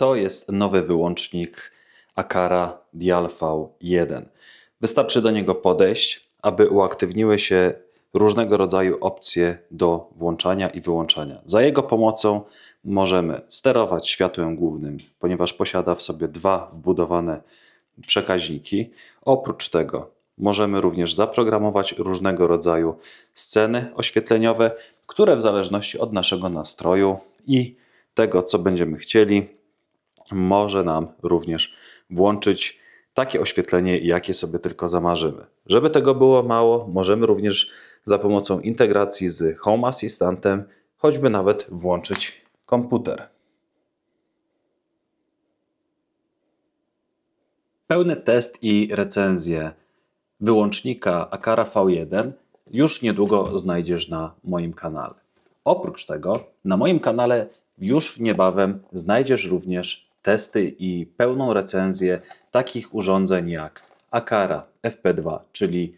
to jest nowy wyłącznik Akara Dial V1. Wystarczy do niego podejść, aby uaktywniły się różnego rodzaju opcje do włączania i wyłączania. Za jego pomocą możemy sterować światłem głównym, ponieważ posiada w sobie dwa wbudowane przekaźniki. Oprócz tego możemy również zaprogramować różnego rodzaju sceny oświetleniowe, które w zależności od naszego nastroju i tego, co będziemy chcieli, może nam również włączyć takie oświetlenie, jakie sobie tylko zamarzymy. Żeby tego było mało, możemy również za pomocą integracji z Home Assistantem choćby nawet włączyć komputer. Pełny test i recenzję wyłącznika Akara V1 już niedługo znajdziesz na moim kanale. Oprócz tego na moim kanale już niebawem znajdziesz również testy i pełną recenzję takich urządzeń jak Akara FP2, czyli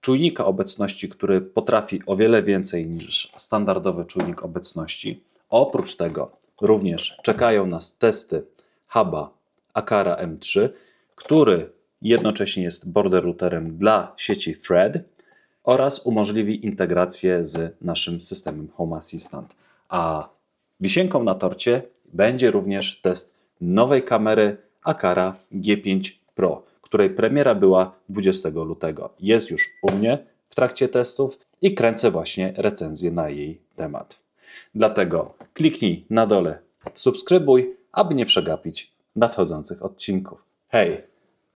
czujnika obecności, który potrafi o wiele więcej niż standardowy czujnik obecności. Oprócz tego również czekają nas testy Huba Akara M3, który jednocześnie jest border routerem dla sieci Thread oraz umożliwi integrację z naszym systemem Home Assistant. A wisienką na torcie będzie również test nowej kamery Akara G5 Pro, której premiera była 20 lutego. Jest już u mnie w trakcie testów i kręcę właśnie recenzję na jej temat. Dlatego kliknij na dole subskrybuj, aby nie przegapić nadchodzących odcinków. Hej!